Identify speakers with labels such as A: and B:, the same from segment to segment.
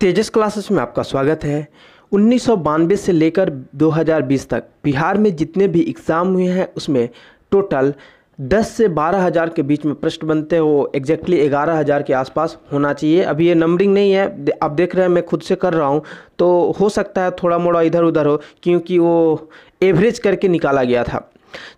A: तेजस classes में आपका स्वागत है उन्नीस से लेकर 2020 तक बिहार में जितने भी एग्ज़ाम हुए हैं उसमें टोटल 10 से बारह हज़ार के बीच में प्रश्न बनते हैं वो एग्जैक्टली ग्यारह हज़ार के आसपास होना चाहिए अभी ये नंबरिंग नहीं है आप देख रहे हैं मैं खुद से कर रहा हूँ तो हो सकता है थोड़ा मोड़ा इधर उधर हो क्योंकि वो एवरेज करके निकाला गया था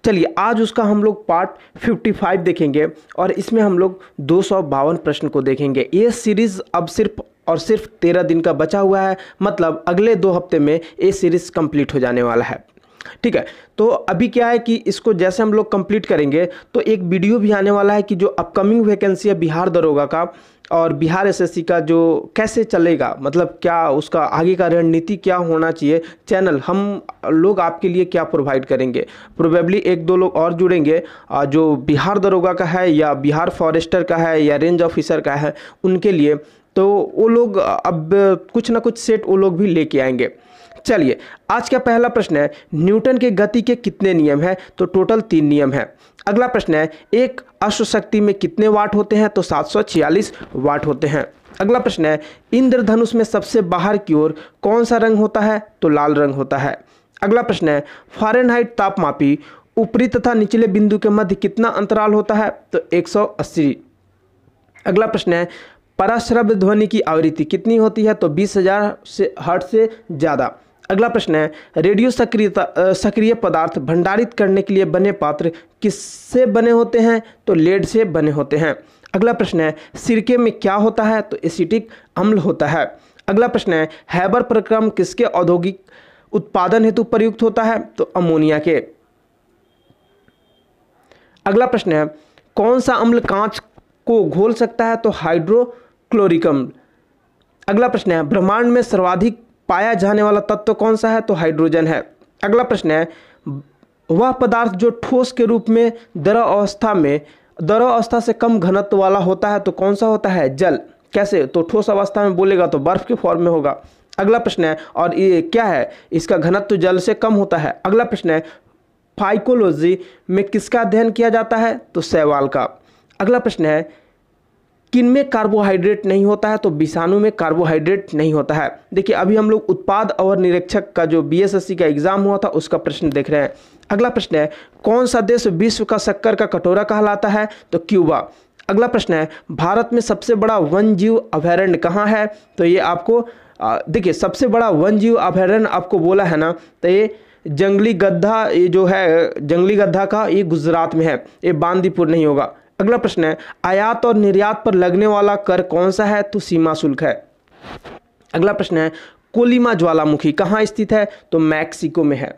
A: चलिए आज उसका हम लोग पार्ट 55 देखेंगे और इसमें हम लोग दो प्रश्न को देखेंगे ये सीरीज़ अब सिर्फ और सिर्फ तेरह दिन का बचा हुआ है मतलब अगले दो हफ्ते में ये सीरीज़ कंप्लीट हो जाने वाला है ठीक है तो अभी क्या है कि इसको जैसे हम लोग कंप्लीट करेंगे तो एक वीडियो भी आने वाला है कि जो अपकमिंग वैकेंसी है बिहार दरोगा का और बिहार एसएससी का जो कैसे चलेगा मतलब क्या उसका आगे का रणनीति क्या होना चाहिए चैनल हम लोग आपके लिए क्या प्रोवाइड करेंगे प्रोबेबली एक दो लोग और जुड़ेंगे जो बिहार दरोगा का है या बिहार फॉरेस्टर का है या रेंज ऑफिसर का है उनके लिए तो वो लोग अब कुछ ना कुछ सेट वो लोग भी लेके आएंगे चलिए आज का पहला प्रश्न है न्यूटन के गति के कितने नियम हैं तो टोटल तीन नियम हैं अगला प्रश्न है एक अश्वशक्ति में कितने वाट होते हैं तो 746 वाट होते हैं अगला प्रश्न है इंद्रधनुष में सबसे बाहर की ओर कौन सा रंग होता है तो लाल रंग होता है अगला प्रश्न है फॉरनहाइट तापमापी ऊपरी तथा निचले बिंदु के मध्य कितना अंतराल होता है तो 180 अगला प्रश्न है पराश्रव्य ध्वनि की आवृत्ति कितनी होती है तो बीस हजार से हर्ट से ज़्यादा अगला प्रश्न है रेडियो सक्रियता सक्रिय पदार्थ भंडारित करने के लिए बने पात्र किससे बने होते हैं तो लेड से बने होते हैं अगला प्रश्न है सिरके में क्या होता है तो एसिटिक अम्ल होता है अगला प्रश्न है हैबर प्रक्रम किसके औद्योगिक उत्पादन हेतु प्रयुक्त होता है तो अमोनिया के अगला प्रश्न है कौन सा अम्ल कांच को घोल सकता है तो हाइड्रो क्लोरिकम अगला प्रश्न है ब्रह्मांड में सर्वाधिक पाया जाने वाला तत्व कौन सा है तो हाइड्रोजन है अगला प्रश्न है वह पदार्थ जो ठोस के रूप में दरो अवस्था में दर अवस्था से कम घनत्व वाला होता है तो कौन सा होता है जल कैसे तो ठोस अवस्था में बोलेगा तो बर्फ के फॉर्म में होगा अगला प्रश्न है और ये क्या है इसका घनत्व जल से कम होता है अगला प्रश्न है फाइकोलॉजी में किसका अध्ययन किया जाता है तो सहवाल का अगला प्रश्न है किन में कार्बोहाइड्रेट नहीं होता है तो विषाणु में कार्बोहाइड्रेट नहीं होता है देखिए अभी हम लोग उत्पाद और निरीक्षक का जो बीएसएससी का एग्जाम हुआ था उसका प्रश्न देख रहे हैं अगला प्रश्न है कौन सा देश विश्व का शक्कर का कटोरा कहलाता है तो क्यूबा अगला प्रश्न है भारत में सबसे बड़ा वन जीव अभ्यारण्य कहाँ है तो ये आपको देखिए सबसे बड़ा वन जीव अभ्यारण्य आपको बोला है ना तो ये जंगली गद्दा ये जो है जंगली गद्दा का ये गुजरात में है ये बांदीपुर नहीं होगा अगला प्रश्न है आयात और निर्यात पर लगने वाला कर कौन सा है तो सीमा शुल्क है अगला प्रश्न है कोलिमा ज्वालामुखी कहाँ स्थित है तो मैक्सिको में है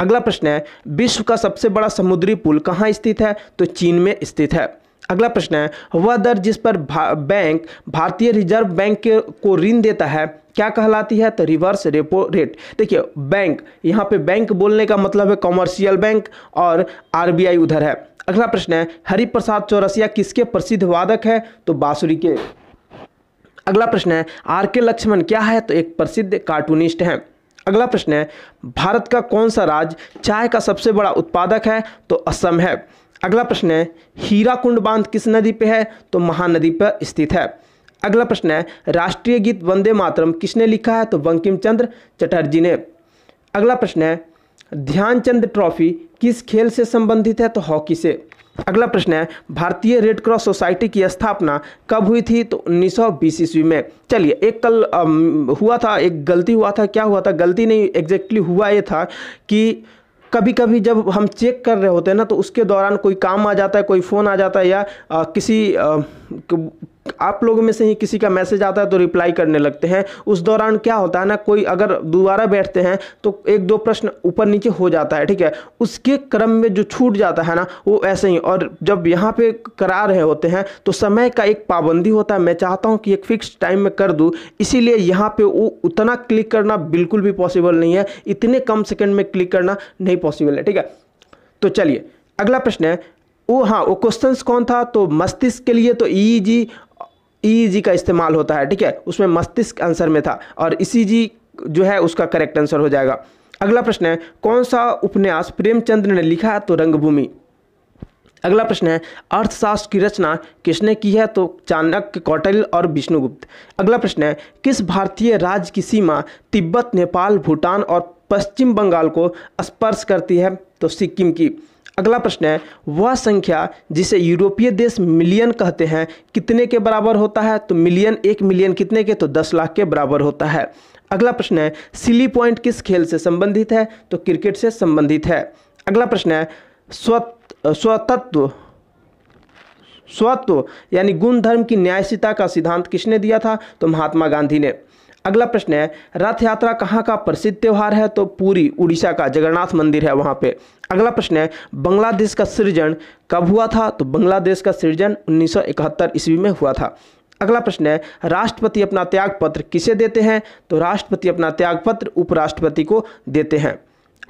A: अगला प्रश्न है विश्व का सबसे बड़ा समुद्री पुल कहाँ स्थित है तो चीन में स्थित है अगला प्रश्न है वह दर जिस पर भा, बैंक भारतीय रिजर्व बैंक के को ऋण देता है क्या कहलाती है तो रिवर्स रेपो रेट देखिए बैंक यहाँ पे बैंक बोलने का मतलब है कॉमर्शियल बैंक और आरबीआई उधर है अगला प्रश्न है हरिप्रसाद चौरसिया किसके प्रसिद्ध वादक है तो बांसुरी के अगला प्रश्न है आर के लक्ष्मण क्या है तो एक प्रसिद्ध कार्टूनिस्ट हैं अगला प्रश्न है भारत का कौन सा राज्य चाय का सबसे बड़ा उत्पादक है तो असम है अगला प्रश्न है हीरा कुंड बांध किस नदी पे है तो महानदी पर स्थित है अगला प्रश्न है राष्ट्रीय गीत वंदे मातरम किसने लिखा है तो बंकिम चंद्र चटर्जी ने अगला प्रश्न है ध्यानचंद ट्रॉफी किस खेल से संबंधित है तो हॉकी से अगला प्रश्न है भारतीय रेड क्रॉस सोसाइटी की स्थापना कब हुई थी तो उन्नीस सौ ईस्वी में चलिए एक कल हुआ था एक गलती हुआ था क्या हुआ था गलती नहीं एग्जैक्टली हुआ ये था कि कभी कभी जब हम चेक कर रहे होते हैं ना तो उसके दौरान कोई काम आ जाता है कोई फ़ोन आ जाता है या आ, किसी आ, आप लोगों में से ही किसी का मैसेज आता है तो रिप्लाई करने लगते हैं उस दौरान क्या होता है ना कोई अगर दोबारा बैठते हैं तो एक दो प्रश्न ऊपर नीचे हो जाता है ठीक है उसके क्रम में जो छूट जाता है ना वो ऐसे ही और जब यहाँ पे करा रहे होते हैं तो समय का एक पाबंदी होता है मैं चाहता हूँ कि एक फिक्स टाइम में कर दूँ इसीलिए यहाँ पर वो उतना क्लिक करना बिल्कुल भी पॉसिबल नहीं है इतने कम सेकंड में क्लिक करना नहीं पॉसिबल है ठीक है तो चलिए अगला प्रश्न है वो हाँ वो क्वेश्चन कौन था तो मस्तिष्क के लिए तो ई e ई e e का इस्तेमाल होता है ठीक है उसमें मस्तिष्क आंसर में था और ई जो है उसका करेक्ट आंसर हो जाएगा अगला प्रश्न है कौन सा उपन्यास प्रेमचंद ने लिखा तो रंगभूमि अगला प्रश्न है अर्थशास्त्र की रचना किसने की है तो चाणक्य कौटिल्य और विष्णुगुप्त अगला प्रश्न है किस भारतीय राज्य की सीमा तिब्बत नेपाल भूटान और पश्चिम बंगाल को स्पर्श करती है तो सिक्किम की अगला प्रश्न है वह संख्या जिसे यूरोपीय देश मिलियन कहते हैं कितने के बराबर होता है तो मिलियन एक मिलियन कितने के तो दस लाख के बराबर होता है अगला प्रश्न है सिली पॉइंट किस खेल से संबंधित है तो क्रिकेट से संबंधित है अगला प्रश्न है स्वतत्व स्वत्व यानी गुण धर्म की न्यायसिता का सिद्धांत किसने दिया था तो महात्मा गांधी ने अगला प्रश्न है रथ यात्रा कहाँ का प्रसिद्ध त्यौहार है तो पूरी उड़ीसा का जगन्नाथ मंदिर है वहाँ पे अगला प्रश्न है बांग्लादेश का सृजन कब हुआ था तो बांग्लादेश का सृजन उन्नीस ईस्वी में हुआ था अगला प्रश्न है राष्ट्रपति अपना त्यागपत्र किसे देते हैं तो राष्ट्रपति अपना त्यागपत्र उपराष्ट्रपति को देते हैं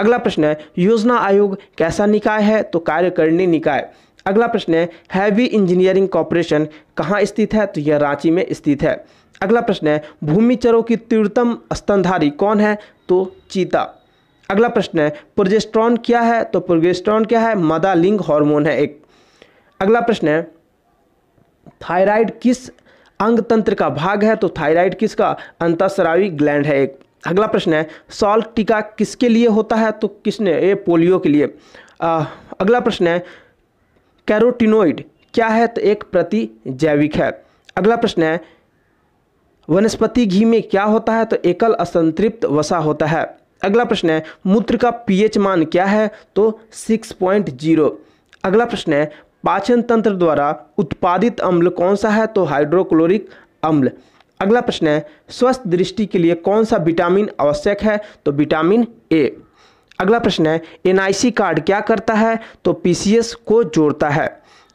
A: अगला प्रश्न है योजना आयोग कैसा निकाय है तो कार्यकारिणी निकाय अगला प्रश्न है हैवी इंजीनियरिंग कॉरपोरेशन कहाँ स्थित है तो यह रांची में स्थित है अगला प्रश्न है भूमिचरों की तीव्रतम स्तनधारी कौन है तो चीता अगला प्रश्न है प्रोजेस्ट्रॉन क्या है तो प्रोजेस्ट्रॉन क्या है मदा लिंग हॉर्मोन है एक अगला प्रश्न है थायराइड किस अंग तंत्र का भाग है तो थायराइड किसका अंतस्रावी ग्लैंड है एक अगला प्रश्न है सॉल्ट टीका किसके लिए होता है तो किसने ये पोलियो के लिए आ, अगला प्रश्न है कैरोटिनोइड क्या है तो एक प्रति जैविक है अगला प्रश्न है वनस्पति घी में क्या होता है तो एकल असंतृप्त वसा होता है अगला प्रश्न है मूत्र का पीएच मान क्या है तो 6.0 अगला प्रश्न है पाचन तंत्र द्वारा उत्पादित अम्ल कौन सा है तो हाइड्रोक्लोरिक अम्ल अगला प्रश्न है स्वस्थ दृष्टि के लिए कौन सा विटामिन आवश्यक है तो विटामिन ए अगला प्रश्न है एनआईसी कार्ड क्या करता है तो पीसीएस को जोड़ता है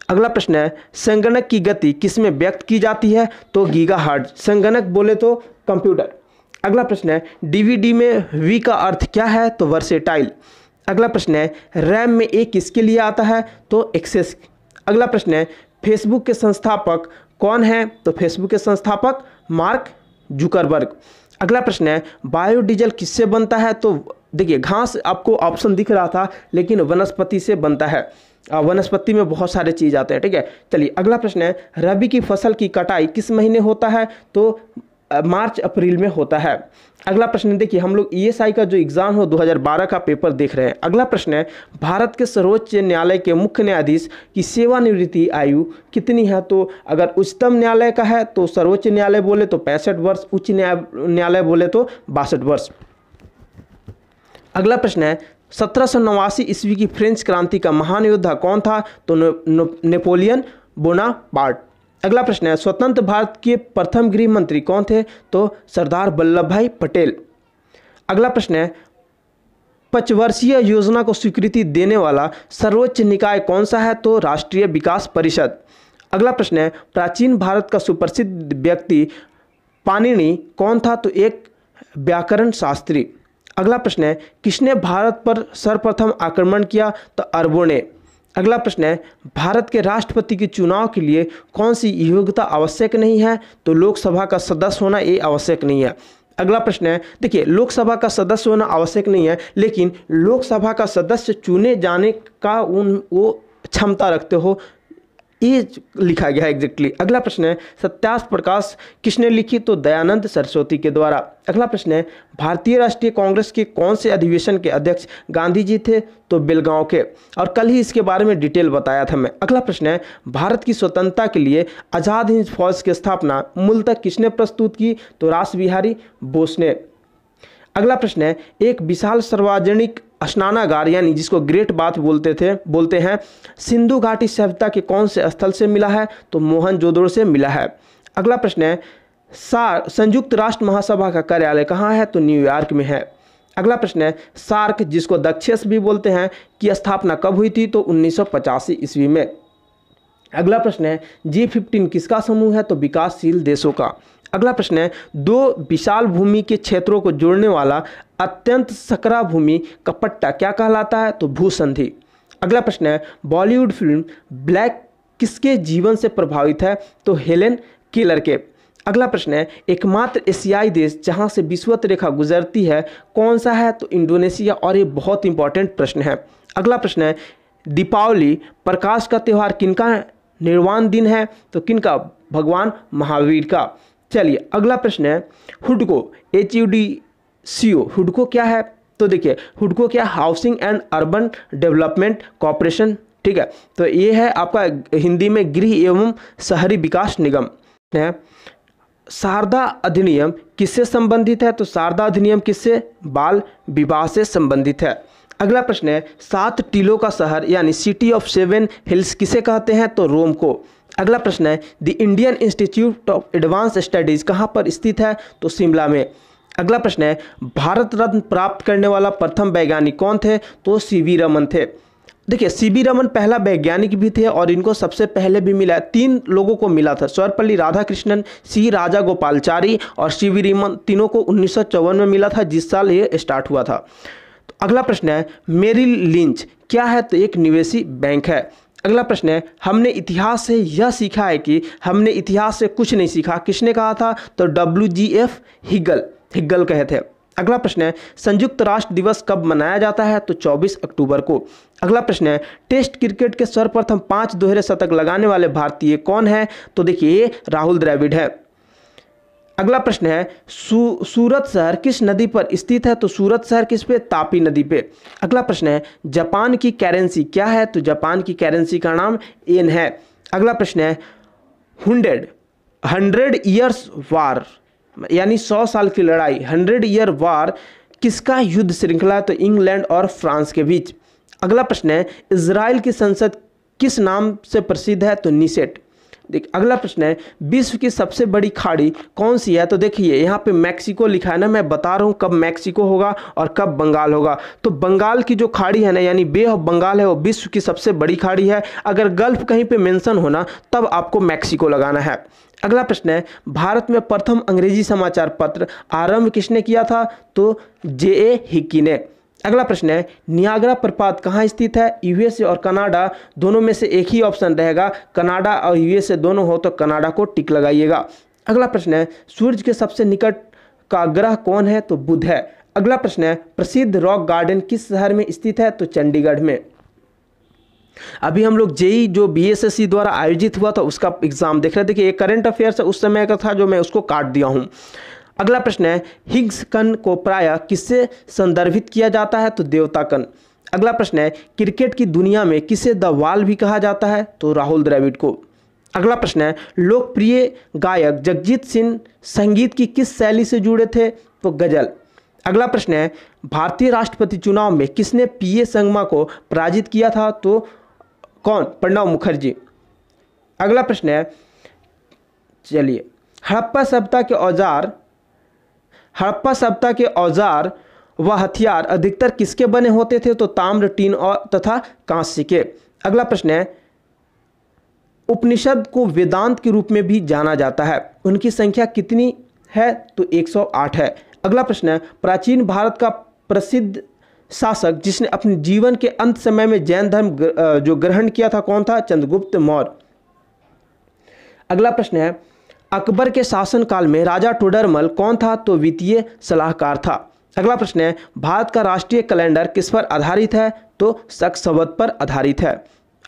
A: अगला प्रश्न है संगणक की गति किस व्यक्त की जाती है तो गीगा हार्ट संगणक बोले तो कंप्यूटर अगला प्रश्न है डीवीडी में वी का अर्थ क्या है तो वर्सेटाइल अगला प्रश्न है रैम में ए किसके लिए आता है तो एक्सेस अगला प्रश्न है फेसबुक के संस्थापक कौन है तो फेसबुक के संस्थापक मार्क जुकरबर्ग अगला प्रश्न है बायोडीजल किससे बनता है तो देखिए घास आपको ऑप्शन दिख रहा था लेकिन वनस्पति से बनता है वनस्पति में बहुत सारे चीज आते हैं ठीक है चलिए अगला प्रश्न है रबी की फसल की कटाई किस महीने होता है तो मार्च अप्रैल में होता है अगला प्रश्न देखिए हम लोग ई e का जो एग्ज़ाम हो 2012 का पेपर देख रहे हैं अगला प्रश्न है भारत के सर्वोच्च न्यायालय के मुख्य न्यायाधीश की सेवानिवृत्ति आयु कितनी है तो अगर उच्चतम न्यायालय का है तो सर्वोच्च न्यायालय बोले तो पैंसठ वर्ष उच्च न्यायालय बोले तो बासठ वर्ष अगला प्रश्न है सत्रह सौ नवासी ईस्वी की फ्रेंच क्रांति का महान योद्धा कौन था तो नेपोलियन बोना पार्ट अगला प्रश्न है स्वतंत्र भारत के प्रथम गृह मंत्री कौन थे तो सरदार वल्लभ भाई पटेल अगला प्रश्न है पचवर्षीय योजना को स्वीकृति देने वाला सर्वोच्च निकाय कौन सा है तो राष्ट्रीय विकास परिषद अगला प्रश्न है प्राचीन भारत का सुप्रसिद्ध व्यक्ति पाणिनि कौन था तो एक व्याकरण शास्त्री अगला प्रश्न है किसने भारत पर सर्वप्रथम आक्रमण किया तो अरबों ने अगला प्रश्न है भारत के राष्ट्रपति के चुनाव के लिए कौन सी योग्यता आवश्यक नहीं है तो लोकसभा का सदस्य होना ये आवश्यक नहीं है अगला प्रश्न है देखिए लोकसभा का सदस्य होना आवश्यक नहीं है लेकिन लोकसभा का सदस्य चुने जाने का उन वो क्षमता रखते हो ये लिखा गया है एग्जैक्टली अगला प्रश्न है सत्यास प्रकाश किसने लिखी तो दयानंद सरस्वती के द्वारा अगला प्रश्न है भारतीय राष्ट्रीय कांग्रेस के कौन से अधिवेशन के अध्यक्ष गांधी जी थे तो बेलगांव के और कल ही इसके बारे में डिटेल बताया था मैं अगला प्रश्न है भारत की स्वतंत्रता के लिए आज़ाद हिंद फौज की स्थापना मूल किसने प्रस्तुत की तो रास बिहारी बोस ने अगला प्रश्न है एक विशाल सार्वजनिक स्नानागार यानी जिसको ग्रेट बाथ बोलते थे बोलते हैं सिंधु घाटी सभ्यता के कौन से स्थल से मिला है तो मोहन मोहनजोदड़ो से मिला है अगला प्रश्न है सार संयुक्त राष्ट्र महासभा का कार्यालय कहाँ है तो न्यूयॉर्क में है अगला प्रश्न है सार्क जिसको दक्षेस भी बोलते हैं कि स्थापना कब हुई थी तो उन्नीस ईस्वी में अगला प्रश्न है जी फिफ्टीन किसका समूह है तो विकासशील देशों का अगला प्रश्न है दो विशाल भूमि के क्षेत्रों को जोड़ने वाला अत्यंत सकरा भूमि कपट्टा क्या कहलाता है तो भूसंधि अगला प्रश्न है बॉलीवुड फिल्म ब्लैक किसके जीवन से प्रभावित है तो हेलेन केलर के अगला प्रश्न है एकमात्र एशियाई देश जहां से विश्वत रेखा गुजरती है कौन सा है तो इंडोनेशिया और ये बहुत इंपॉर्टेंट प्रश्न है अगला प्रश्न है दीपावली प्रकाश का त्यौहार किनका निर्वाण दिन है तो किनका भगवान महावीर का चलिए अगला प्रश्न है हुडको एच यू डी सी ओ हुडको क्या है तो देखिए हुडको क्या housing and urban development corporation ठीक है तो ये है आपका हिंदी में गृह एवं शहरी विकास निगम है शारदा अधिनियम किससे संबंधित है तो शारदा अधिनियम किससे बाल विवाह से संबंधित है अगला प्रश्न है सात टीलों का शहर यानी सिटी ऑफ सेवन हिल्स किसे कहते हैं तो रोम को अगला प्रश्न है the Indian Institute of Advance Studies कहाँ पर स्थित है तो शिमला में अगला प्रश्न है भारत रत्न प्राप्त करने वाला प्रथम वैज्ञानिक कौन थे तो सी वी रमन थे देखिए सी बी रमन पहला वैज्ञानिक भी थे और इनको सबसे पहले भी मिला तीन लोगों को मिला था सर्वपल्ली राधाकृष्णन सी राजा गोपालचारी और सी वी रमन तीनों को उन्नीस में मिला था जिस साल ये स्टार्ट हुआ था तो अगला प्रश्न है मेरी लिंच क्या है तो एक निवेशी बैंक है अगला प्रश्न है हमने इतिहास से यह सीखा है कि हमने इतिहास से कुछ नहीं सीखा किसने कहा था तो W G F Hegel Hegel कहे थे अगला प्रश्न है संयुक्त राष्ट्र दिवस कब मनाया जाता है तो 24 अक्टूबर को अगला प्रश्न है टेस्ट क्रिकेट के सर्वप्रथम पांच दोहरे शतक लगाने वाले भारतीय कौन है तो देखिए राहुल द्रविड़ है अगला प्रश्न है सू, सूरत शहर किस नदी पर स्थित है तो सूरत शहर किस पे तापी नदी पे अगला प्रश्न है जापान की करेंसी क्या है तो जापान की करेंसी का नाम एन है अगला प्रश्न है हंड्रेड हंड्रेड ईयर्स वार यानी सौ साल की लड़ाई हंड्रेड ईयर वार किसका युद्ध श्रृंखला तो इंग्लैंड और फ्रांस के बीच अगला प्रश्न है इसराइल की संसद किस नाम से प्रसिद्ध है तो निसेट देख अगला प्रश्न है विश्व की सबसे बड़ी खाड़ी कौन सी है तो देखिए यहाँ पे मैक्सिको लिखा है ना मैं बता रहा हूँ कब मैक्सिको होगा और कब बंगाल होगा तो बंगाल की जो खाड़ी है ना यानी बे ऑफ बंगाल है वो विश्व की सबसे बड़ी खाड़ी है अगर गल्फ कहीं पे मेंशन होना तब आपको मैक्सिको लगाना है अगला प्रश्न है भारत में प्रथम अंग्रेजी समाचार पत्र आरंभ किसने किया था तो जे ए हिक्की ने अगला प्रश्न है नियाग्रा प्रपात कहाँ स्थित है यूएसए और कनाडा दोनों में से एक ही ऑप्शन रहेगा कनाडा और यूएसए दोनों हो तो कनाडा को टिक लगाइएगा अगला प्रश्न है सूर्य के सबसे निकट का ग्रह कौन है तो बुध है अगला प्रश्न है प्रसिद्ध रॉक गार्डन किस शहर में स्थित है तो चंडीगढ़ में अभी हम लोग जेई जो बीएसएससी द्वारा आयोजित हुआ था उसका एग्जाम देख रहे थे देखिए करंट अफेयर्स उस समय का था जो मैं उसको काट दिया हूँ अगला प्रश्न है हिग्स कन को प्रायः किससे संदर्भित किया जाता है तो देवता कन अगला प्रश्न है क्रिकेट की दुनिया में किसे द वाल भी कहा जाता है तो राहुल द्रविड़ को अगला प्रश्न है लोकप्रिय गायक जगजीत सिंह संगीत की किस शैली से जुड़े थे तो गजल अगला प्रश्न है भारतीय राष्ट्रपति चुनाव में किसने पीए संगमा को पराजित किया था तो कौन प्रणब मुखर्जी अगला प्रश्न है चलिए हड़प्पा सभ्यता के औजार हड़प्पा सभ्यता के औजार व हथियार अधिकतर किसके बने होते थे तो ताम्र टीन और तथा कांस्य के अगला प्रश्न है उपनिषद को वेदांत के रूप में भी जाना जाता है उनकी संख्या कितनी है तो 108 है अगला प्रश्न है प्राचीन भारत का प्रसिद्ध शासक जिसने अपने जीवन के अंत समय में जैन धर्म जो ग्रहण किया था कौन था चंद्रगुप्त मौर्य अगला प्रश्न है अकबर के शासनकाल में राजा टुडरमल कौन था तो वित्तीय सलाहकार था अगला प्रश्न है भारत का राष्ट्रीय कैलेंडर किस पर आधारित है तो शख्सवत पर आधारित है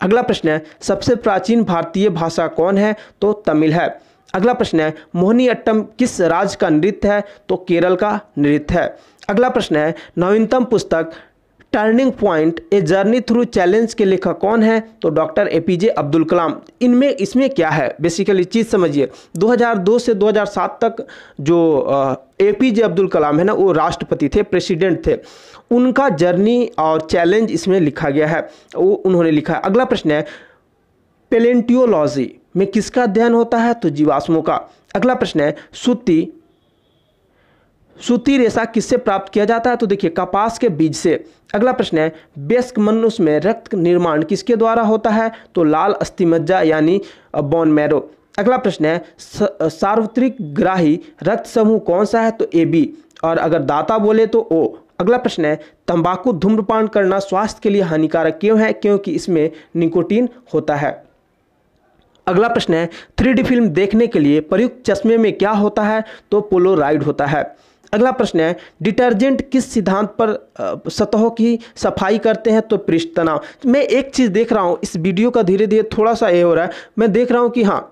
A: अगला प्रश्न है सबसे प्राचीन भारतीय भाषा कौन है तो तमिल है अगला प्रश्न है मोहनी अट्टम किस राज्य का नृत्य है तो केरल का नृत्य है अगला प्रश्न है नवीनतम पुस्तक turning point a journey through challenge के लेखक कौन है तो doctor A P J Abdul Kalam इनमें इसमें क्या है बेसिकली चीज़ समझिए 2002 से 2007 तक जो ए पी जे अब्दुल कलाम है ना वो राष्ट्रपति थे प्रेसिडेंट थे उनका जर्नी और चैलेंज इसमें लिखा गया है वो उन्होंने लिखा है अगला प्रश्न है पेलेंटियोलॉजी में किसका अध्ययन होता है तो जीवाश्मों का अगला प्रश्न है सुती सूती रेशा किससे प्राप्त किया जाता है तो देखिए कपास के बीज से अगला प्रश्न है व्यस्क मनुष्य में रक्त निर्माण किसके द्वारा होता है तो लाल अस्थिमज्जा यानी बॉन मैरो अगला प्रश्न है सार्वत्रिक ग्राही रक्त समूह कौन सा है तो ए बी और अगर दाता बोले तो ओ अगला प्रश्न है तंबाकू धूम्रपान करना स्वास्थ्य के लिए हानिकारक क्यों है क्योंकि इसमें निकोटीन होता है अगला प्रश्न है थ्री फिल्म देखने के लिए प्रयुक्त चश्मे में क्या होता है तो पोलोराइड होता है अगला प्रश्न है डिटर्जेंट किस सिद्धांत पर सतहों की सफाई करते हैं तो पृष्ठ तनाव मैं एक चीज़ देख रहा हूँ इस वीडियो का धीरे धीरे थोड़ा सा ये हो रहा है मैं देख रहा हूँ कि हाँ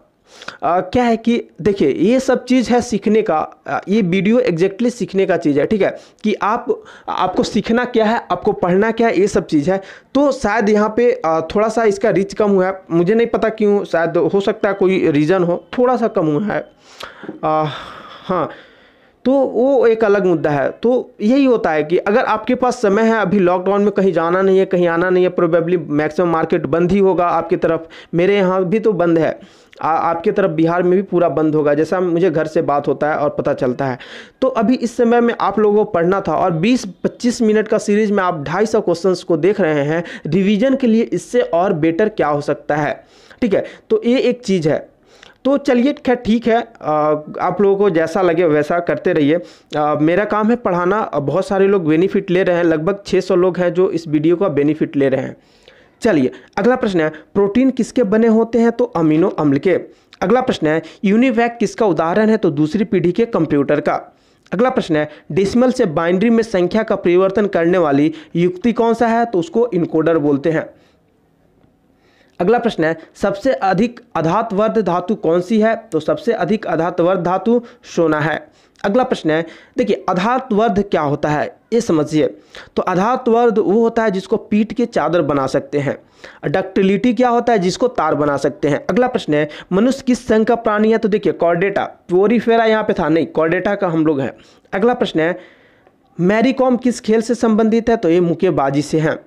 A: आ, क्या है कि देखिए ये सब चीज़ है सीखने का ये वीडियो एग्जैक्टली सीखने का चीज़ है ठीक है कि आप आपको सीखना क्या है आपको पढ़ना क्या है ये सब चीज़ है तो शायद यहाँ पे थोड़ा सा इसका रीच कम हुआ है मुझे नहीं पता क्यों शायद हो सकता है कोई रीज़न हो थोड़ा सा कम हुआ है आ, हाँ तो वो एक अलग मुद्दा है तो यही होता है कि अगर आपके पास समय है अभी लॉकडाउन में कहीं जाना नहीं है कहीं आना नहीं है प्रोबेबली मैक्सिमम मार्केट बंद ही होगा आपकी तरफ मेरे यहाँ भी तो बंद है आ, आपके तरफ बिहार में भी पूरा बंद होगा जैसा मुझे घर से बात होता है और पता चलता है तो अभी इस समय में आप लोगों को पढ़ना था और 20-25 मिनट का सीरीज में आप ढाई सौ क्वेश्चन को देख रहे हैं रिविजन के लिए इससे और बेटर क्या हो सकता है ठीक है तो ये एक चीज़ है तो चलिए खैर ठीक है आप लोगों को जैसा लगे वैसा करते रहिए मेरा काम है पढ़ाना बहुत सारे लोग बेनिफिट ले रहे हैं लगभग 600 लोग हैं जो इस वीडियो का बेनिफिट ले रहे हैं चलिए अगला प्रश्न है प्रोटीन किसके बने होते हैं तो अमीनो अम्ल के अगला प्रश्न है यूनिवैक किसका उदाहरण है तो दूसरी पीढ़ी के कंप्यूटर का अगला प्रश्न है डेसिमल से बाइंड्री में संख्या का परिवर्तन करने वाली युक्ति कौन सा है तो उसको इनकोडर बोलते हैं अगला प्रश्न है सबसे अधिक अधातवर्ध धातु कौन सी है तो सबसे अधिक अधातवर्ध धातु सोना है अगला प्रश्न है देखिए अधातवर्ध क्या होता है ये समझिए तो अधातवर्ध वो होता है जिसको पीठ के चादर बना सकते हैं डक्टिलिटी क्या होता है जिसको तार बना सकते हैं अगला प्रश्न है मनुष्य किस संघ का प्राणी है तो देखिए कॉर्डेटा फेरा यहाँ पे था नहीं कॉर्डेटा का हम लोग हैं अगला प्रश्न है मैरीकॉम किस खेल से संबंधित है तो ये मुकेबाजी से हैं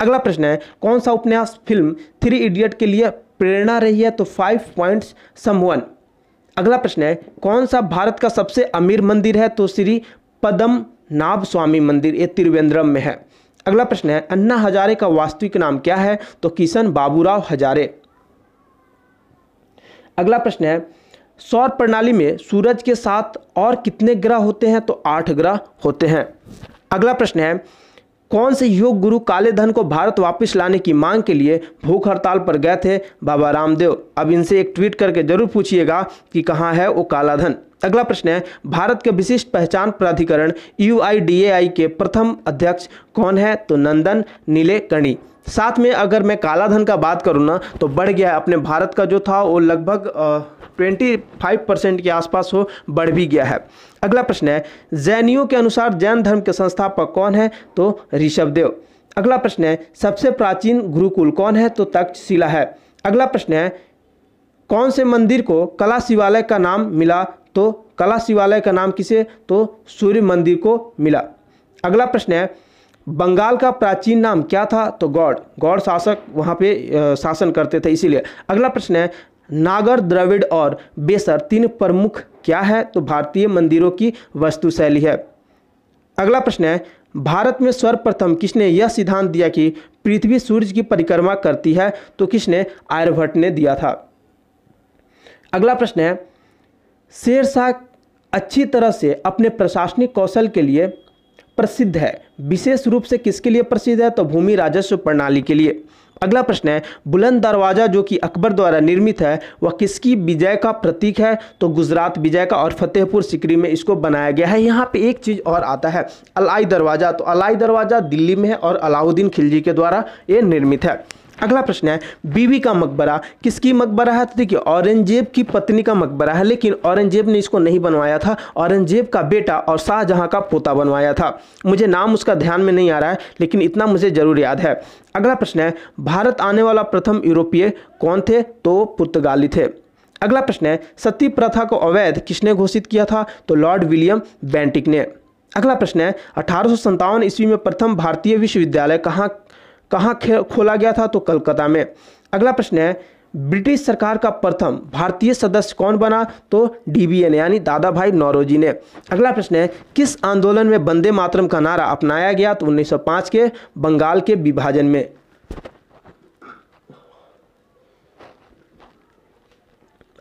A: अगला प्रश्न है कौन सा उपन्यास फिल्म थ्री इडियट के लिए प्रेरणा रही है तो फाइव पॉइंट्स समवन अगला प्रश्न है कौन सा भारत का सबसे अमीर मंदिर है तो श्री पदम नाभ स्वामी मंदिर ये त्रिवेंद्रम में है अगला प्रश्न है अन्ना हजारे का वास्तविक नाम क्या है तो किशन बाबूराव हजारे अगला प्रश्न है सौर प्रणाली में सूरज के साथ और कितने ग्रह होते हैं तो आठ ग्रह होते हैं अगला प्रश्न है कौन से योग गुरु काले धन को भारत वापस लाने की मांग के लिए भूख हड़ताल पर गए थे बाबा रामदेव अब इनसे एक ट्वीट करके जरूर पूछिएगा कि कहाँ है वो काला धन अगला प्रश्न है भारत के विशिष्ट पहचान प्राधिकरण यू के प्रथम अध्यक्ष कौन है तो नंदन नीले कणी साथ में अगर मैं कालाधन का बात करूँ ना तो बढ़ गया अपने भारत का जो था वो लगभग ट्वेंटी फाइव परसेंट के आसपास हो बढ़ भी गया है अगला प्रश्न है जैनियों के अनुसार जैन धर्म के संस्थापक कौन है तो ऋषभदेव अगला प्रश्न है सबसे प्राचीन गुरुकुल कौन है तो तक्षशिला है अगला प्रश्न है कौन से मंदिर को कला शिवालय का नाम मिला तो कला शिवालय का नाम किसे तो सूर्य मंदिर को मिला अगला प्रश्न है बंगाल का प्राचीन नाम क्या था तो गौड़ गौड़ शासक वहाँ पे शासन करते थे इसीलिए अगला प्रश्न है नागर द्रविड़ और बेसर तीन प्रमुख क्या है तो भारतीय मंदिरों की वस्तुशैली है अगला प्रश्न है भारत में सर्वप्रथम किसने यह सिद्धांत दिया कि पृथ्वी सूर्य की परिक्रमा करती है तो किसने आर्यभट्ट ने दिया था अगला प्रश्न है शेरशाह अच्छी तरह से अपने प्रशासनिक कौशल के लिए प्रसिद्ध है विशेष रूप से किसके लिए प्रसिद्ध है तो भूमि राजस्व प्रणाली के लिए अगला प्रश्न है बुलंद दरवाजा जो कि अकबर द्वारा निर्मित है वह किसकी विजय का प्रतीक है तो गुजरात विजय का और फतेहपुर सिकरी में इसको बनाया गया है यहाँ पे एक चीज़ और आता है अलाई दरवाज़ा तो अलाई दरवाज़ा दिल्ली में है और अलाउद्दीन खिलजी के द्वारा ये निर्मित है अगला प्रश्न है बीवी का मकबरा किसकी मकबरा है तो देखिए औरंगजेब की पत्नी का मकबरा है लेकिन औरंगजेब ने इसको नहीं बनवाया था औरंगजेब का बेटा और शाहजहाँ का पोता बनवाया था मुझे नाम उसका ध्यान में नहीं आ रहा है लेकिन इतना मुझे ज़रूर याद है अगला प्रश्न है भारत आने वाला प्रथम यूरोपीय कौन थे तो पुर्तगाली थे अगला प्रश्न है सती प्रथा को अवैध किसने घोषित किया था तो लॉर्ड विलियम बैंटिक ने अगला प्रश्न है अठारह ईस्वी में प्रथम भारतीय विश्वविद्यालय कहाँ कहाँ खोला गया था तो कलकत्ता में अगला प्रश्न है ब्रिटिश सरकार का प्रथम भारतीय सदस्य कौन बना तो डीबीए ने यानी दादा भाई नौरोजी ने अगला प्रश्न है किस आंदोलन में वंदे मातरम का नारा अपनाया गया तो 1905 के बंगाल के विभाजन में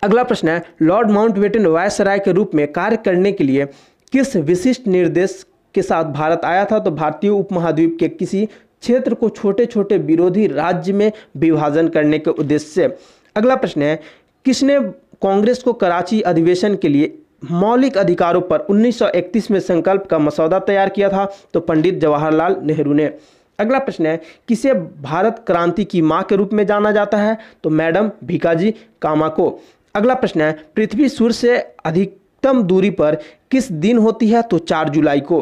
A: अगला प्रश्न है लॉर्ड माउंटबेटन वायसराय के रूप में कार्य करने के लिए किस विशिष्ट निर्देश के साथ भारत आया था तो भारतीय उपमहाद्वीप के किसी क्षेत्र को छोटे छोटे विरोधी राज्य में विभाजन करने के उद्देश्य से अगला प्रश्न है किसने कांग्रेस को कराची अधिवेशन के लिए मौलिक अधिकारों पर 1931 में संकल्प का मसौदा तैयार किया था तो पंडित जवाहरलाल नेहरू ने अगला प्रश्न है किसे भारत क्रांति की मां के रूप में जाना जाता है तो मैडम भिकाजी कामा को अगला प्रश्न है पृथ्वी सूर्य से अधिकतम दूरी पर किस दिन होती है तो चार जुलाई को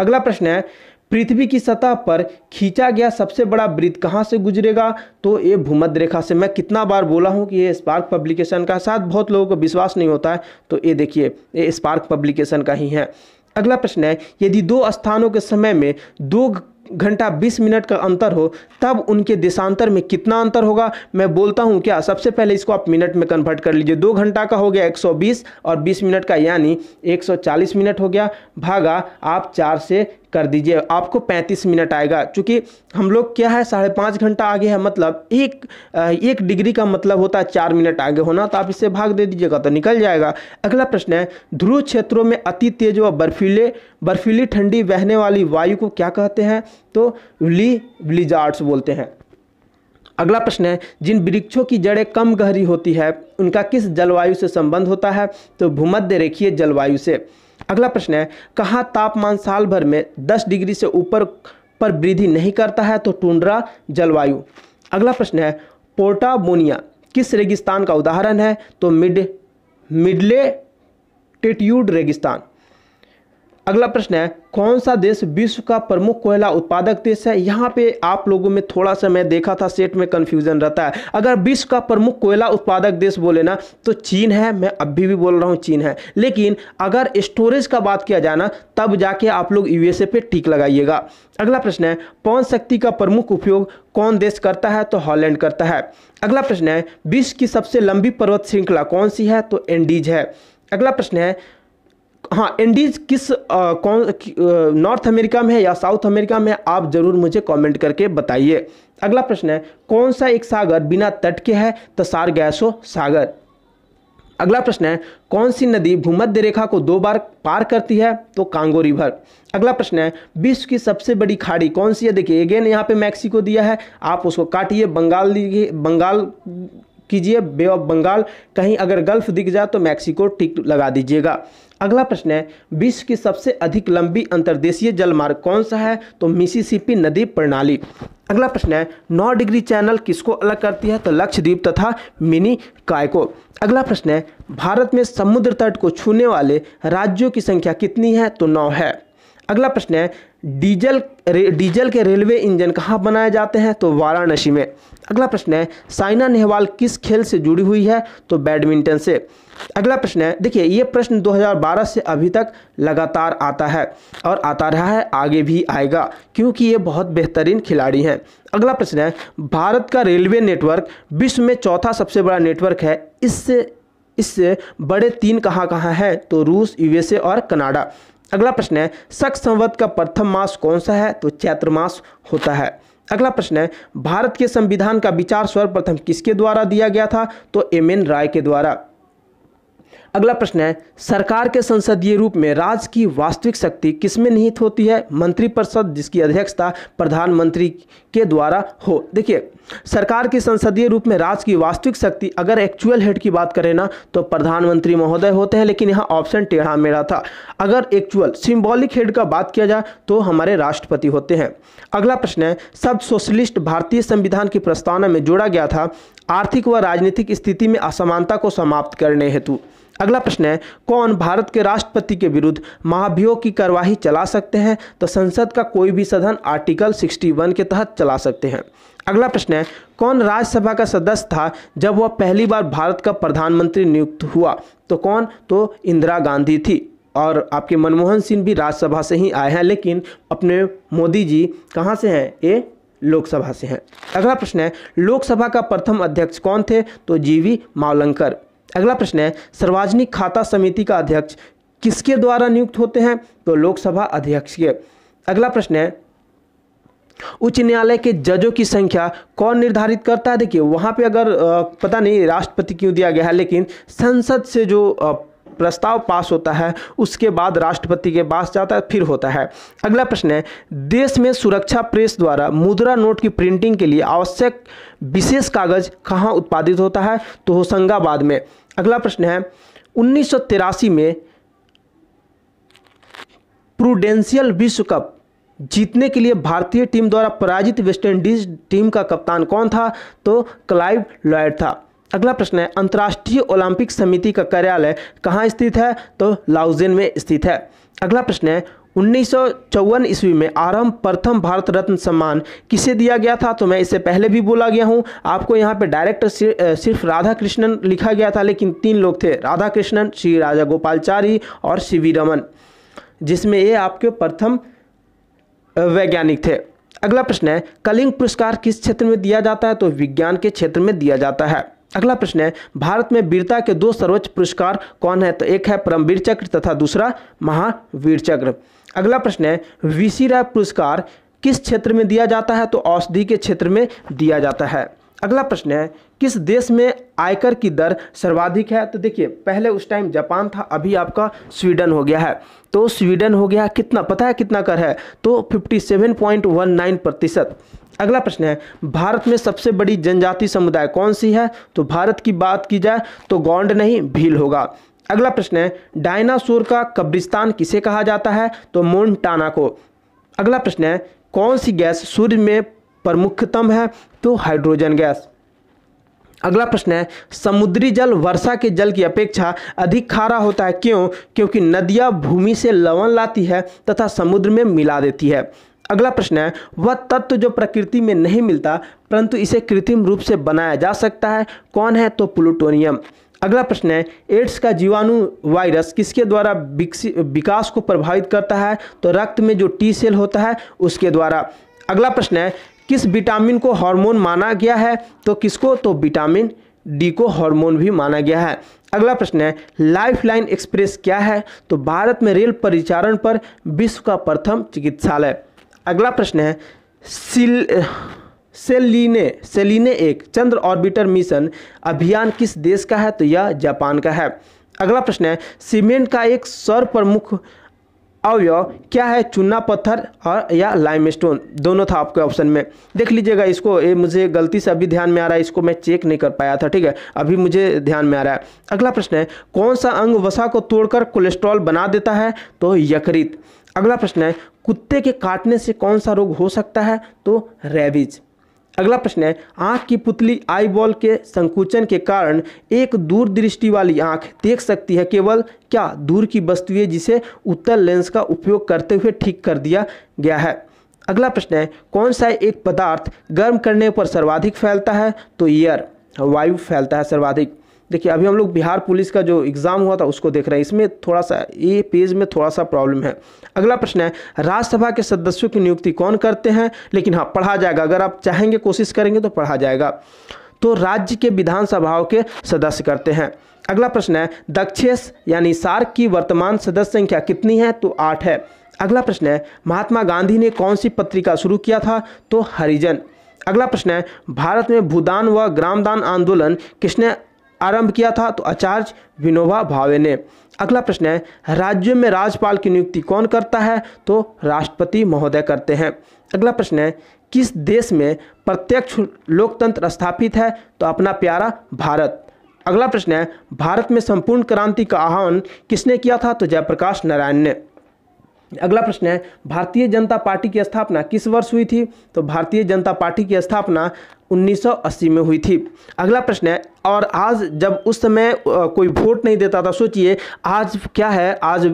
A: अगला प्रश्न है पृथ्वी की सतह पर खींचा गया सबसे बड़ा वृत्त कहाँ से गुजरेगा तो ये भूमध्य रेखा से मैं कितना बार बोला हूँ कि ये स्पार्क पब्लिकेशन का साथ बहुत लोगों को विश्वास नहीं होता है तो ये देखिए ये स्पार्क पब्लिकेशन का ही है अगला प्रश्न है यदि दो स्थानों के समय में दो घंटा 20 मिनट का अंतर हो तब उनके देशांतर में कितना अंतर होगा मैं बोलता हूँ क्या सबसे पहले इसको आप मिनट में कन्वर्ट कर लीजिए दो घंटा का हो गया 120 और 20 मिनट का यानी 140 मिनट हो गया भागा आप चार से कर दीजिए आपको 35 मिनट आएगा क्योंकि हम लोग क्या है साढ़े पाँच घंटा आगे है मतलब एक एक डिग्री का मतलब होता है चार मिनट आगे होना तो आप इसे भाग दे दीजिएगा तो निकल जाएगा अगला प्रश्न है ध्रुव क्षेत्रों में अति तेज व बर्फीले बर्फीली ठंडी बहने वाली वायु को क्या कहते हैं तो ली ब्लिजार्ड्स बोलते हैं अगला प्रश्न है जिन वृक्षों की जड़ें कम गहरी होती है उनका किस जलवायु से संबंध होता है तो भूमध्य रेखीय जलवायु से अगला प्रश्न है कहाँ तापमान साल भर में 10 डिग्री से ऊपर पर वृद्धि नहीं करता है तो टूंड्रा जलवायु अगला प्रश्न है पोर्टाबोनिया किस रेगिस्तान का उदाहरण है तो मिड मिडले टेट्यूड रेगिस्तान अगला प्रश्न है कौन सा देश विश्व का प्रमुख कोयला उत्पादक देश है यहाँ पे आप लोगों में थोड़ा सा मैं देखा था सेट में कंफ्यूजन रहता है अगर विश्व का प्रमुख कोयला उत्पादक देश बोले ना तो चीन है मैं अभी भी बोल रहा हूँ चीन है लेकिन अगर स्टोरेज का बात किया जाए ना तब जाके आप लोग यूएसए पे टीक लगाइएगा अगला प्रश्न है पवन शक्ति का प्रमुख उपयोग कौन देश करता है तो हॉलैंड करता है अगला प्रश्न है विश्व की सबसे लंबी पर्वत श्रृंखला कौन सी है तो एंडीज है अगला प्रश्न है हाँ इंडीज किस आ, कौन नॉर्थ अमेरिका में है या साउथ अमेरिका में आप जरूर मुझे कमेंट करके बताइए अगला प्रश्न है कौन सा एक सागर बिना तट के है तसार गैसो सागर अगला प्रश्न है कौन सी नदी भूमध्य रेखा को दो बार पार करती है तो कांगो रिवर अगला प्रश्न है विश्व की सबसे बड़ी खाड़ी कौन सी है देखिए अगेन यहाँ पे मैक्सिको दिया है आप उसको काटिए बंगाल बंगाल कीजिए बे ऑफ बंगाल कहीं अगर गल्फ दिख जाए तो मैक्सिको टिक लगा दीजिएगा अगला प्रश्न है विश्व की सबसे अधिक लंबी अंतर्देशीय जलमार्ग कौन सा है तो मिसिसिपी नदी प्रणाली अगला प्रश्न है नौ डिग्री चैनल किसको अलग करती है तो लक्षद्वीप तथा मिनी काय को अगला प्रश्न है भारत में समुद्र तट को छूने वाले राज्यों की संख्या कितनी है तो नौ है अगला प्रश्न है डीजल डीजल के रेलवे इंजन कहाँ बनाए जाते हैं तो वाराणसी में अगला प्रश्न है साइना नेहवाल किस खेल से जुड़ी हुई है तो बैडमिंटन से अगला प्रश्न है देखिए ये प्रश्न 2012 से अभी तक लगातार आता है और आता रहा है आगे भी आएगा क्योंकि ये बहुत बेहतरीन खिलाड़ी हैं अगला प्रश्न है भारत का रेलवे नेटवर्क विश्व में चौथा सबसे बड़ा नेटवर्क है इससे इससे बड़े तीन कहाँ कहाँ हैं तो रूस यूएसए और कनाडा अगला प्रश्न है शक संवत का प्रथम मास कौन सा है तो चैत्र मास होता है अगला प्रश्न है भारत के संविधान का विचार सर्वप्रथम किसके द्वारा दिया गया था तो एम एन राय के द्वारा अगला प्रश्न है सरकार के संसदीय रूप में राज्य की वास्तविक शक्ति किसमें निहित होती है मंत्रिपरिषद जिसकी अध्यक्षता प्रधानमंत्री के द्वारा हो देखिए सरकार की संसदीय रूप में राज्य की वास्तविक शक्ति अगर एक्चुअल हेड की बात करें ना तो प्रधानमंत्री महोदय होते हैं लेकिन यहाँ ऑप्शन टेढ़ा मेढ़ा था अगर एक्चुअल सिंबॉलिक हेड का बात किया जाए तो हमारे राष्ट्रपति होते हैं अगला प्रश्न है सब सोशलिस्ट भारतीय संविधान की प्रस्तावना में जोड़ा गया था आर्थिक व राजनीतिक स्थिति में असमानता को समाप्त करने हेतु अगला प्रश्न है कौन भारत के राष्ट्रपति के विरुद्ध महाभियोग की कार्यवाही चला सकते हैं तो संसद का कोई भी सदन आर्टिकल 61 के तहत चला सकते हैं अगला प्रश्न है कौन राज्यसभा का सदस्य था जब वह पहली बार भारत का प्रधानमंत्री नियुक्त हुआ तो कौन तो इंदिरा गांधी थी और आपके मनमोहन सिंह भी राज्यसभा से ही आए हैं लेकिन अपने मोदी जी कहाँ से हैं ये लोकसभा से हैं अगला प्रश्न है लोकसभा का प्रथम अध्यक्ष कौन थे तो जीवी मावलंकर अगला प्रश्न है सार्वजनिक खाता समिति का अध्यक्ष किसके द्वारा नियुक्त होते हैं तो लोकसभा अध्यक्ष के अगला प्रश्न है उच्च न्यायालय के जजों की संख्या कौन निर्धारित करता है देखिए वहां पे अगर पता नहीं राष्ट्रपति क्यों दिया गया है लेकिन संसद से जो प्रस्ताव पास होता है उसके बाद राष्ट्रपति के पास जाता है फिर होता है अगला प्रश्न है देश में सुरक्षा प्रेस द्वारा मुद्रा नोट की प्रिंटिंग के लिए आवश्यक विशेष कागज कहाँ उत्पादित होता है तो होशंगाबाद में अगला प्रश्न है उन्नीस में प्रूडेंशियल विश्व कप जीतने के लिए भारतीय टीम द्वारा पराजित वेस्टइंडीज टीम का कप्तान कौन था तो क्लाइव लॉयड था अगला प्रश्न है अंतर्राष्ट्रीय ओलंपिक समिति का कार्यालय कहाँ स्थित है तो लाउजेन में स्थित है अगला प्रश्न है उन्नीस ईस्वी में आरंभ प्रथम भारत रत्न सम्मान किसे दिया गया था तो मैं इससे पहले भी बोला गया हूँ आपको यहाँ पे डायरेक्ट सिर्फ राधा कृष्णन लिखा गया था लेकिन तीन लोग थे राधा कृष्णन श्री राजा गोपालचारी और सी वी रमन जिसमें ये आपके प्रथम वैज्ञानिक थे अगला प्रश्न है कलिंग पुरस्कार किस क्षेत्र में दिया जाता है तो विज्ञान के क्षेत्र में दिया जाता है अगला प्रश्न है भारत में वीरता के दो सर्वोच्च पुरस्कार कौन है तो एक है परमवीर चक्र तथा दूसरा महावीर चक्र अगला प्रश्न है वीसी राय पुरस्कार किस क्षेत्र में दिया जाता है तो औषधि के क्षेत्र में दिया जाता है अगला प्रश्न है किस देश में आयकर की दर सर्वाधिक है तो देखिए पहले उस टाइम जापान था अभी आपका स्वीडन हो गया है तो स्वीडन हो गया कितना पता है कितना कर है तो 57.19 प्रतिशत अगला प्रश्न है भारत में सबसे बड़ी जनजाति समुदाय कौन सी है तो भारत की बात की जाए तो गौंड नहीं भील होगा अगला प्रश्न है डायनासोर का कब्रिस्तान किसे कहा जाता है तो मोन्टाना को अगला प्रश्न है कौन सी गैस सूर्य में प्रमुखतम है तो हाइड्रोजन गैस अगला प्रश्न है समुद्री जल वर्षा के जल की अपेक्षा अधिक खारा होता है क्यों क्योंकि नदियां भूमि से लवण लाती है तथा समुद्र में मिला देती है अगला प्रश्न है वह तत्व जो प्रकृति में नहीं मिलता परंतु इसे कृत्रिम रूप से बनाया जा सकता है कौन है तो प्लूटोनियम अगला प्रश्न है एड्स का जीवाणु वायरस किसके द्वारा विकास को प्रभावित करता है तो रक्त में जो टी सेल होता है उसके द्वारा अगला प्रश्न है किस विटामिन को हार्मोन माना गया है तो किसको तो विटामिन डी को हार्मोन भी माना गया है अगला प्रश्न है लाइफलाइन एक्सप्रेस क्या है तो भारत में रेल परिचालन पर विश्व का प्रथम चिकित्सालय अगला प्रश्न है सिल सेलिने सेलिने एक चंद्र ऑर्बिटर मिशन अभियान किस देश का है तो यह जापान का है अगला प्रश्न है सीमेंट का एक सर्व प्रमुख अवयव क्या है चूना पत्थर और या लाइमस्टोन दोनों था आपके ऑप्शन में देख लीजिएगा इसको ये मुझे गलती से अभी ध्यान में आ रहा है इसको मैं चेक नहीं कर पाया था ठीक है अभी मुझे ध्यान में आ रहा है अगला प्रश्न है कौन सा अंग वसा को तोड़कर कोलेस्ट्रॉल बना देता है तो यकृत अगला प्रश्न है कुत्ते के काटने से कौन सा रोग हो सकता है तो रेबीज अगला प्रश्न है आंख की पुतली आई बॉल के संकुचन के कारण एक दूरदृष्टि वाली आंख देख सकती है केवल क्या दूर की वस्तुएं जिसे उत्तर लेंस का उपयोग करते हुए ठीक कर दिया गया है अगला प्रश्न है कौन सा एक पदार्थ गर्म करने पर सर्वाधिक फैलता है तो एयर वायु फैलता है सर्वाधिक देखिए अभी हम लोग बिहार पुलिस का जो एग्ज़ाम हुआ था उसको देख रहे हैं इसमें थोड़ा सा ये पेज में थोड़ा सा प्रॉब्लम है अगला प्रश्न है राज्यसभा के सदस्यों की नियुक्ति कौन करते हैं लेकिन हाँ पढ़ा जाएगा अगर आप चाहेंगे कोशिश करेंगे तो पढ़ा जाएगा तो राज्य के विधानसभाओं के सदस्य करते हैं अगला प्रश्न है दक्षेस यानी सार्क की वर्तमान सदस्य संख्या कितनी है तो आठ है अगला प्रश्न है महात्मा गांधी ने कौन सी पत्रिका शुरू किया था तो हरिजन अगला प्रश्न है भारत में भूदान व ग्रामदान आंदोलन किसने आरंभ किया था तो आचार्य विनोबा भावे ने अगला प्रश्न है राज्यों में राज्यपाल की नियुक्ति कौन करता है तो राष्ट्रपति महोदय करते हैं अगला प्रश्न है किस देश में प्रत्यक्ष लोकतंत्र स्थापित है तो अपना प्यारा भारत अगला प्रश्न है भारत में संपूर्ण क्रांति का आह्वान किसने किया था तो जयप्रकाश नारायण ने अगला प्रश्न है भारतीय जनता पार्टी की स्थापना किस वर्ष हुई थी तो भारतीय जनता पार्टी की स्थापना 1980 में हुई थी अगला प्रश्न है और आज जब उस समय कोई वोट नहीं देता था सोचिए आज क्या है आज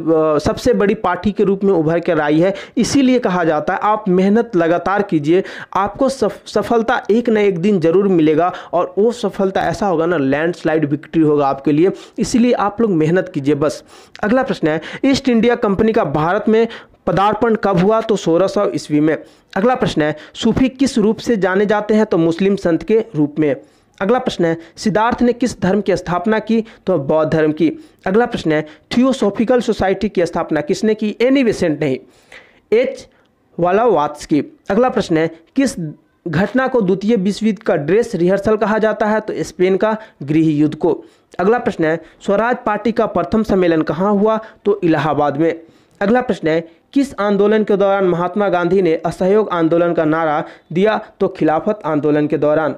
A: सबसे बड़ी पार्टी के रूप में उभर कर आई है इसीलिए कहा जाता है आप मेहनत लगातार कीजिए आपको सफ, सफलता एक न एक दिन ज़रूर मिलेगा और वो सफलता ऐसा होगा ना लैंडस्लाइड विक्ट्री होगा आपके लिए इसीलिए आप लोग मेहनत कीजिए बस अगला प्रश्न है ईस्ट इंडिया कंपनी का भारत में पदार्पण कब हुआ तो सोलह सौ ईस्वी में अगला प्रश्न है सूफी किस रूप से जाने जाते हैं तो मुस्लिम संत के रूप में अगला प्रश्न है सिद्धार्थ ने किस धर्म की स्थापना की तो बौद्ध धर्म की अगला प्रश्न है थियोसोफिकल सोसाइटी की स्थापना किसने की एनी विसेंट नहीं एच वाला वाट्स की अगला प्रश्न है किस घटना को द्वितीय विश्वयुद्ध का ड्रेस रिहर्सल कहा जाता है तो स्पेन का गृह युद्ध को अगला प्रश्न है स्वराज पार्टी का प्रथम सम्मेलन कहाँ हुआ तो इलाहाबाद में अगला प्रश्न है किस आंदोलन के दौरान महात्मा गांधी ने असहयोग आंदोलन का नारा दिया तो खिलाफत आंदोलन के दौरान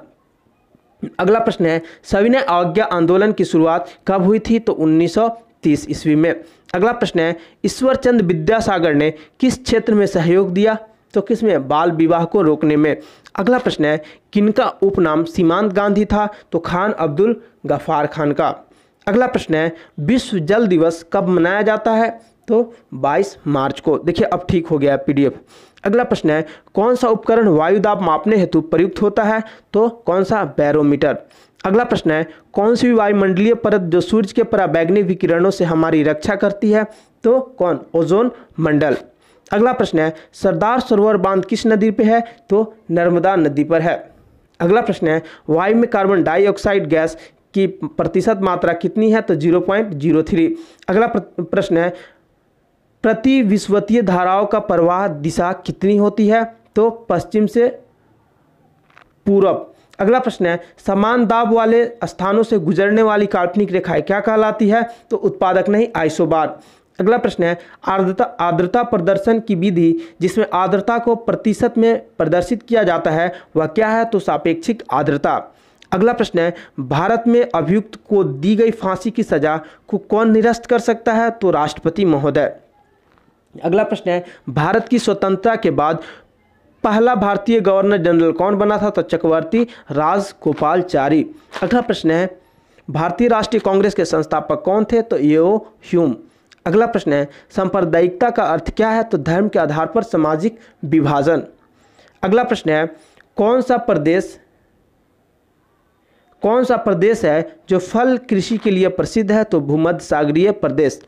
A: अगला प्रश्न है सविनय अवज्ञा आंदोलन की शुरुआत कब हुई थी तो 1930 ईस्वी में अगला प्रश्न है ईश्वरचंद विद्यासागर ने किस क्षेत्र में सहयोग दिया तो किस में बाल विवाह को रोकने में अगला प्रश्न है किनका उपनाम सीमांत गांधी था तो खान अब्दुल गफार खान का अगला प्रश्न है विश्व जल दिवस कब मनाया जाता है तो 22 मार्च को देखिए अब ठीक हो गया पीडीएफ अगला प्रश्न है कौन सा उपकरण वायुदाब मापने हेतु प्रयुक्त होता है तो कौन सा बैरोमीटर अगला प्रश्न है कौन सी वायुमंडलीय परत जो सूर्य के पराबैगनी विकिरणों से हमारी रक्षा करती है तो कौन ओजोन मंडल अगला प्रश्न है सरदार सरोवर बांध किस नदी पर है तो नर्मदा नदी पर है अगला प्रश्न है वायु में कार्बन डाइऑक्साइड गैस की प्रतिशत मात्रा कितनी है तो जीरो पॉइंट जीरो थ्री अगला प्रश्न है प्रति विश्वतीय धाराओं का प्रवाह दिशा कितनी होती है तो पश्चिम से पूरब अगला प्रश्न है समान दाब वाले स्थानों से गुजरने वाली काल्पनिक रेखाएं क्या कहलाती है तो उत्पादक नहीं आइसोबार अगला प्रश्न है आर्द्रता आर्द्रता प्रदर्शन की विधि जिसमें आर्द्रता को प्रतिशत में प्रदर्शित किया जाता है वह क्या है तो सापेक्षिक आर्द्रता अगला प्रश्न है भारत में अभियुक्त को दी गई फांसी की सजा को कौन निरस्त कर सकता है तो राष्ट्रपति महोदय अगला प्रश्न है भारत की स्वतंत्रता के बाद पहला भारतीय गवर्नर जनरल कौन बना था तो चक्रवर्ती राजगोपालचारी अगला प्रश्न है भारतीय राष्ट्रीय कांग्रेस के संस्थापक कौन थे तो यो ह्यूम अगला प्रश्न है सांप्रदायिकता का अर्थ क्या है तो धर्म के आधार पर सामाजिक विभाजन अगला प्रश्न है कौन सा प्रदेश कौन सा प्रदेश है जो फल कृषि के लिए प्रसिद्ध है तो भूमध्य सागरीय प्रदेश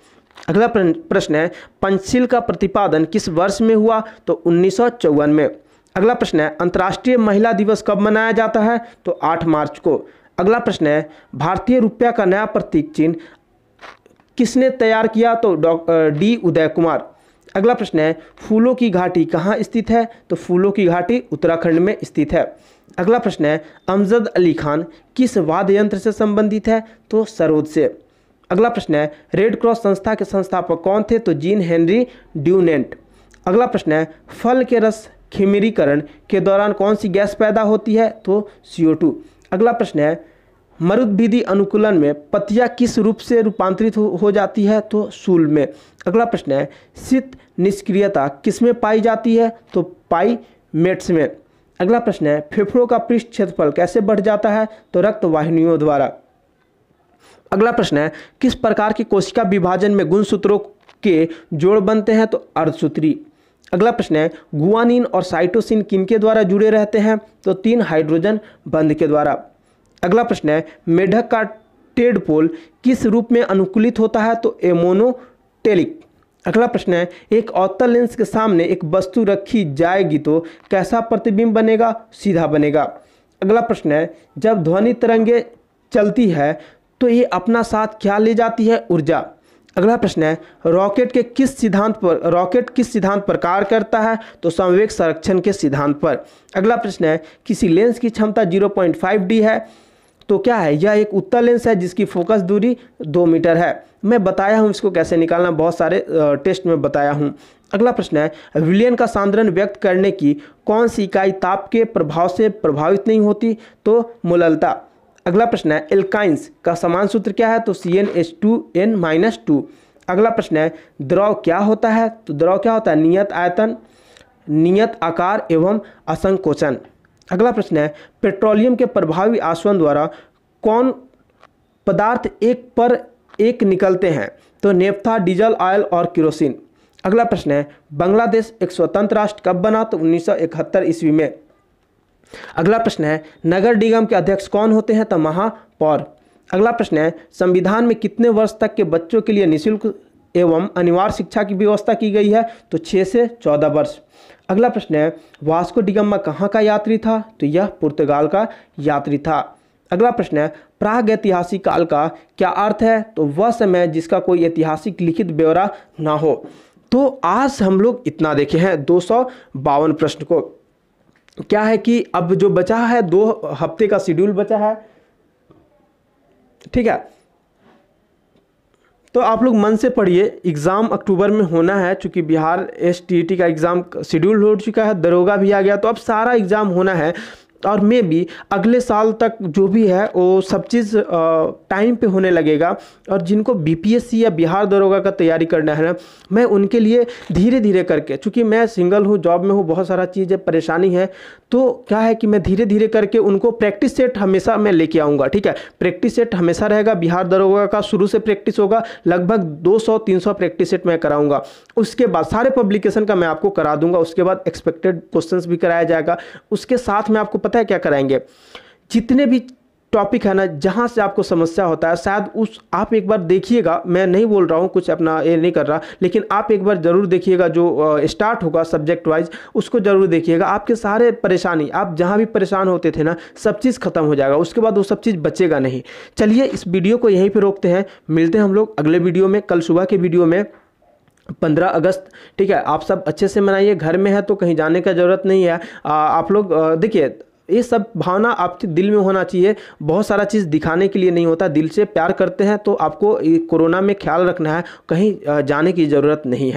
A: अगला प्रश्न है पंचशील का प्रतिपादन किस वर्ष में हुआ तो उन्नीस में अगला प्रश्न है अंतर्राष्ट्रीय महिला दिवस कब मनाया जाता है तो 8 मार्च को अगला प्रश्न है भारतीय रुपया का नया प्रतीक चिन्ह किसने तैयार किया तो डी उदय कुमार अगला प्रश्न है फूलों की घाटी कहाँ स्थित है तो फूलों की घाटी उत्तराखंड में स्थित है अगला प्रश्न है अमजद अली खान किस वाद्य यंत्र से संबंधित है तो सरोद से अगला प्रश्न है रेड क्रॉस संस्था के संस्थापक कौन थे तो जीन हेनरी ड्यूनेंट अगला प्रश्न है फल के रस खिमिरीकरण के दौरान कौन सी गैस पैदा होती है तो टू अगला प्रश्न है मरुद्भिदी अनुकूलन में पतिया किस रूप से रूपांतरित हो, हो जाती है तो शूल में अगला प्रश्न है शीत निष्क्रियता किस में पाई जाती है तो पाई मेट्स में अगला प्रश्न है फेफड़ों का पृष्ठ क्षेत्रफल कैसे बढ़ जाता है तो रक्त वाहिनियों द्वारा अगला प्रश्न है किस प्रकार की कोशिका विभाजन में गुणसूत्रों के जोड़ बनते हैं तो अर्धसूत्री अगला प्रश्न है गुआनिन और साइटोसिन किनके द्वारा जुड़े रहते हैं तो तीन हाइड्रोजन बंध के द्वारा अगला प्रश्न है मेढक का टेडपोल किस रूप में अनुकूलित होता है तो एमोनोटेलिक अगला प्रश्न है एक अवतल लेंस के सामने एक वस्तु रखी जाएगी तो कैसा प्रतिबिंब बनेगा सीधा बनेगा अगला प्रश्न है जब ध्वनि तरंगे चलती है तो ये अपना साथ क्या ले जाती है ऊर्जा अगला प्रश्न है रॉकेट के किस सिद्धांत पर रॉकेट किस सिद्धांत पर कार्य करता है तो संवेक संरक्षण के सिद्धांत पर अगला प्रश्न है किसी लेंस की क्षमता 0.5 डी है तो क्या है यह एक उत्तर लेंस है जिसकी फोकस दूरी दो मीटर है मैं बताया हूँ इसको कैसे निकालना बहुत सारे टेस्ट में बताया हूँ अगला प्रश्न है विलियन का सांद्रण व्यक्त करने की कौन सी इकाई ताप के प्रभाव से प्रभावित नहीं होती तो मुललता अगला प्रश्न है एल्काइंस का समान सूत्र क्या है तो C N H two N minus two अगला प्रश्न है द्रव क्या होता है तो द्रव क्या होता है नियत आयतन नियत आकार एवं असंकोचन अगला प्रश्न है पेट्रोलियम के प्रभावी आसवन द्वारा कौन पदार्थ एक पर एक निकलते हैं तो नेफ्था डीजल ऑयल और किरोसिन अगला प्रश्न है बांग्लादेश एक स्वतंत्र राष्ट्र कब बना तो 1971 ईस्वी में अगला प्रश्न है नगर निगम के अध्यक्ष कौन होते हैं तो महापौर अगला प्रश्न है संविधान में कितने वर्ष तक के बच्चों के लिए निःशुल्क एवं अनिवार्य शिक्षा की व्यवस्था की गई है तो छः से चौदह वर्ष अगला प्रश्न है वास्को डिगम्मा कहाँ का यात्री था तो यह पुर्तगाल का यात्री था अगला प्रश्न है प्राग ऐतिहासिक काल का क्या अर्थ है तो वह समय जिसका कोई ऐतिहासिक लिखित ब्यौरा ना हो तो आज हम लोग इतना देखे हैं दो प्रश्न को क्या है कि अब जो बचा है दो हफ्ते का शेड्यूल बचा है ठीक है तो आप लोग मन से पढ़िए एग्ज़ाम अक्टूबर में होना है चूँकि बिहार एस टी e का एग्ज़ाम शेड्यूल हो चुका है दरोगा भी आ गया तो अब सारा एग्ज़ाम होना है और मे बी अगले साल तक जो भी है वो सब चीज़ टाइम पे होने लगेगा और जिनको बीपीएससी या बिहार दरोगा का तैयारी करना है ना मैं उनके लिए धीरे धीरे करके क्योंकि मैं सिंगल हूँ जॉब में हूँ बहुत सारा चीज़ है परेशानी है तो क्या है कि मैं धीरे धीरे करके उनको प्रैक्टिस सेट हमेशा मैं लेके आऊँगा ठीक है प्रैक्टिस सेट हमेशा रहेगा बिहार दरोगा का शुरू से प्रैक्टिस होगा लगभग दो सौ प्रैक्टिस सेट मैं कराऊँगा उसके बाद सारे पब्लिकेशन का मैं आपको करा दूंगा उसके बाद एक्सपेक्टेड क्वेश्चन भी कराया जाएगा उसके साथ मैं आपको पता पता है क्या कराएंगे जितने भी टॉपिक है ना जहाँ से आपको समस्या होता है शायद उस आप एक बार देखिएगा मैं नहीं बोल रहा हूँ कुछ अपना ये नहीं कर रहा लेकिन आप एक बार ज़रूर देखिएगा जो स्टार्ट होगा सब्जेक्ट वाइज उसको ज़रूर देखिएगा आपके सारे परेशानी आप जहाँ भी परेशान होते थे ना सब चीज़ ख़त्म हो जाएगा उसके बाद वो सब चीज़ बचेगा नहीं चलिए इस वीडियो को यहीं पर रोकते हैं मिलते हैं हम लोग अगले वीडियो में कल सुबह के वीडियो में पंद्रह अगस्त ठीक है आप सब अच्छे से मनाइए घर में है तो कहीं जाने का ज़रूरत नहीं है आप लोग देखिए ये सब भावना आपके दिल में होना चाहिए बहुत सारा चीज़ दिखाने के लिए नहीं होता दिल से प्यार करते हैं तो आपको कोरोना में ख्याल रखना है कहीं जाने की ज़रूरत नहीं है